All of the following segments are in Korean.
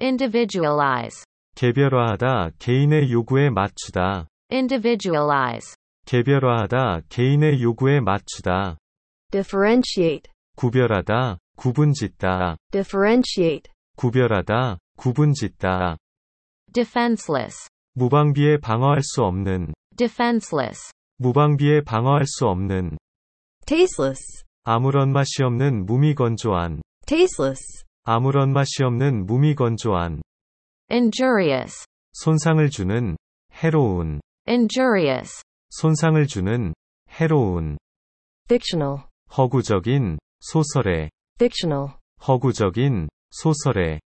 individualize 개별화하다 개인의 요구에 맞추다 individualize 개별화하다 개인의 요구에 맞추다 differentiate 구별하다 구분짓다 differentiate 구별하다 구분짓다 defenseless 무방비에 방어할 수 없는 defenseless 무방비에 방어할 수 없는 tasteless 아무런 맛이 없는 무미건조한 tasteless 아무런 맛이 없는 무미건조한 injurious 손상을 주는 해로운 injurious 손상을 주는 해로운 fictional 허구적인 소설의 fictional 허구적인 소설의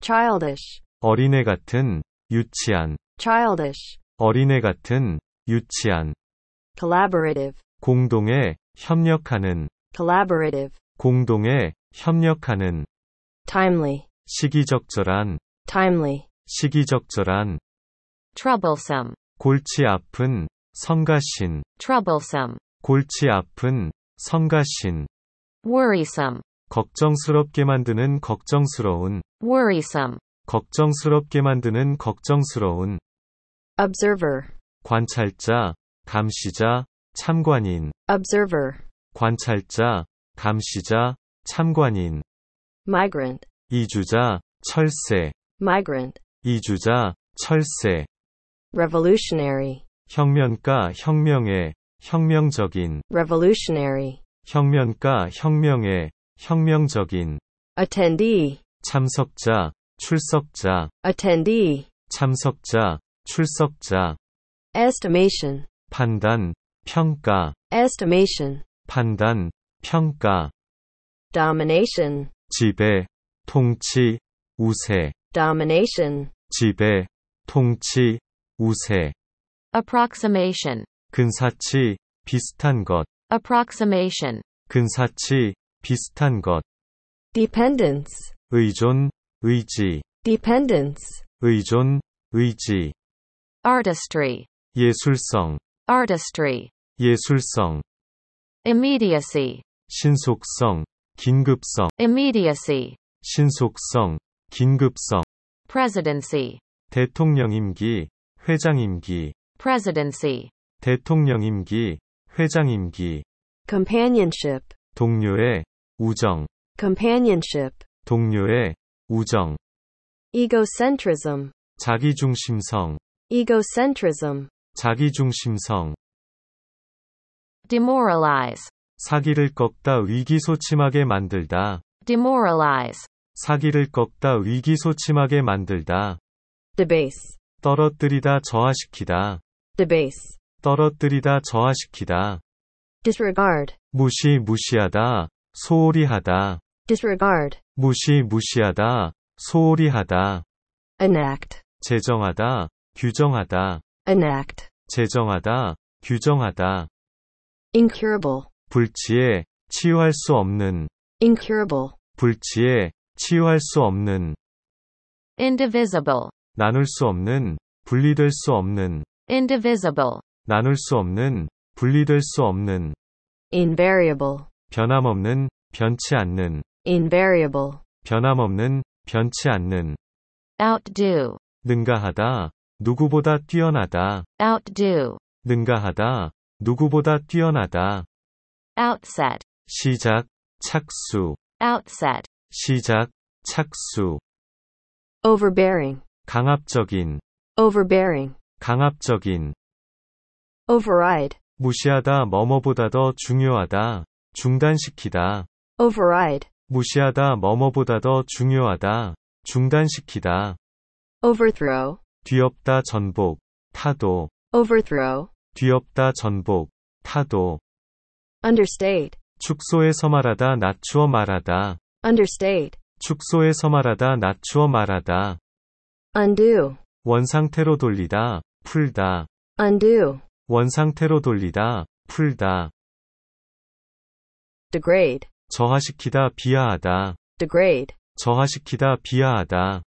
childish 어린애 같은 유치한 childish 어린애 같은 유치한 collaborative 공동에 협력하는 collaborative 공동에 협력하는 timely, 시기적절한, timely, 시기적절한, troublesome, 골치 아픈, 성가신, troublesome, 골치 아픈, 성가신, worrisome, 걱정스럽게 만드는 걱정스러운, worrisome, 걱정스럽게 만드는 걱정스러운, observer, 관찰자, 감시자, 참관인, observer, 관찰자, 감시자, 참관인 migrant 이주자 철새 migrant 이주자 철새 revolutionary 혁명가 혁명의 혁명적인 revolutionary 혁명가 혁명의 혁명적인 attendee 참석자 출석자 attendee 참석자 출석자 estimation 판단 평가 estimation 판단 평가 domination 지배, 통치, 우세. domination. 지배, 통치, 우세. approximation. 근사치, 비슷한 것. approximation. 근사치, 비슷한 것. dependence. 의존, 의지. dependence. 의존, 의지. artistry. 예술성. artistry. 예술성. immediacy. 신속성. 긴급성 immediacy 신속성 긴급성 presidency 대통령 임기 회장 임기 presidency 대통령 임기 회장 임기 companionship 동료의 우정 companionship 동료의 우정 egocentrism 자기중심성 egocentrism 자기중심성 demoralize 사기를 꺾다 위기소침하게 만들다. demoralize. 사기를 꺾다 위기소침하게 만들다. debase. 떨어뜨리다 저하시키다. debase. 떨어뜨리다 저하시키다. disregard. 무시 무시하다. 소홀히 하다. disregard. 무시 무시하다. 소홀히 하다. enact. 제정하다. 규정하다. enact. 제정하다. 규정하다. incurable. 불치에 치유할 수 없는 incurable 불치에 치유할 수 없는 indivisible 나눌 수 없는 분리될 수 없는 indivisible 나눌 수 없는 분리될 수 없는 invariable 변함없는 변치 않는 invariable 변함없는 변치 않는 outdo 능가하다 누구보다 뛰어나다 outdo 능가하다 누구보다 뛰어나다 outset 시작 착수 outset 시작 착수 overbearing 강압적인 overbearing 강압적인 override 무시하다 뭐뭐보다 더 중요하다 중단시키다 override 무시하다 뭐뭐보다 더 중요하다 중단시키다 overthrow 뒤엎다 전복 타도 overthrow 뒤엎다 전복 타도 understate 축소해서 말하다 낮추어 말하다 understate 축소해서 말하다 낮추어 말하다 undo 원상태로 돌리다 풀다 undo 원상태로 돌리다 풀다 degrade 저하시키다 비하하다 degrade 저하시키다 비하하다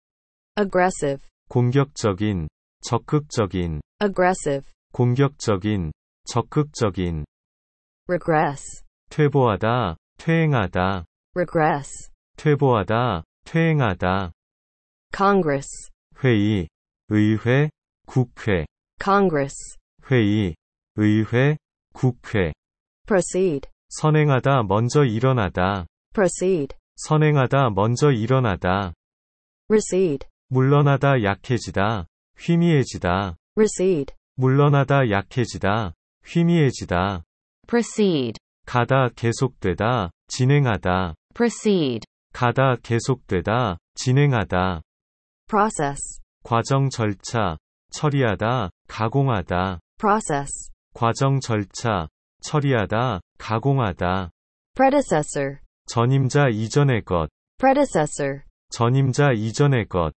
aggressive 공격적인 적극적인 aggressive 공격적인 적극적인 regress 퇴보하다 퇴행하다 regress 퇴보하다 퇴행하다 congress 회의 의회 국회 congress 회의 의회 국회 proceed 선행하다 먼저 일어나다 proceed 선행하다 먼저 일어나다 recede 물러나다 약해지다 희미해지다 recede 물러나다 약해지다 희미해지다 proceed 가다 계속되다 진행하다 proceed 가다 계속되다 진행하다 process 과정 절차 처리하다 가공하다 process 과정 절차 처리하다 가공하다 predecessor 전임자 이전의 것 predecessor 전임자 이전의 것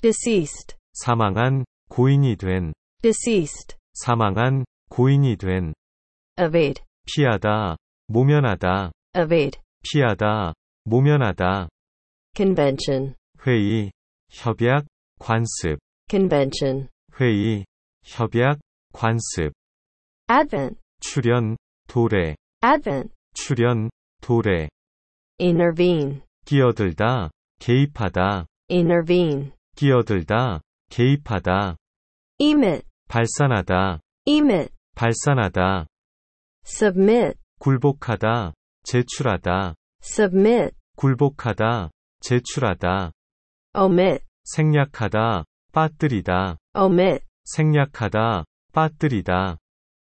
deceased 사망한 고인이 된 deceased 사망한 고인이 된 evade 피하다 모면하다 evade 피하다 모면하다 convention 회의 협약 관습 convention 회의 협약 관습 advent 출현 도래 advent 출현 도래 intervene 끼어들다 개입하다 intervene 끼어들다 개입하다 emit 발산하다 emit 발산하다 submit 굴복하다 제출하다 submit 굴복하다 제출하다 omit 생략하다 빠뜨리다 omit 생략하다 빠뜨리다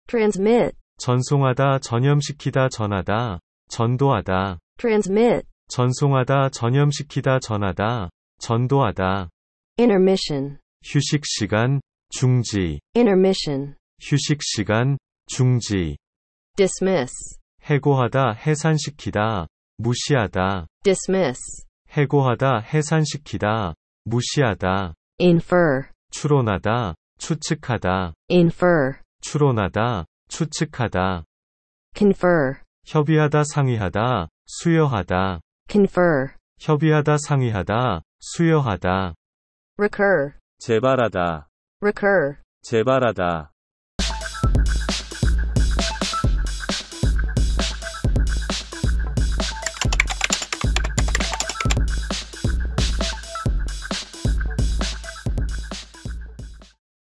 transmit 전송하다 전염시키다 전하다 전도하다 transmit 전송하다 전염시키다 전하다 전도하다 intermission 휴식 시간 중지 intermission 휴식 시간 중지 dismiss 해고하다 해산시키다 무시하다 dismiss 해고하다 해산시키다 무시하다 infer 추론하다 추측하다 infer 추론하다 추측하다 confer 협의하다 상의하다 수여하다 confer 협의하다 상의하다 수여하다 recur 재발하다 recur 재발하다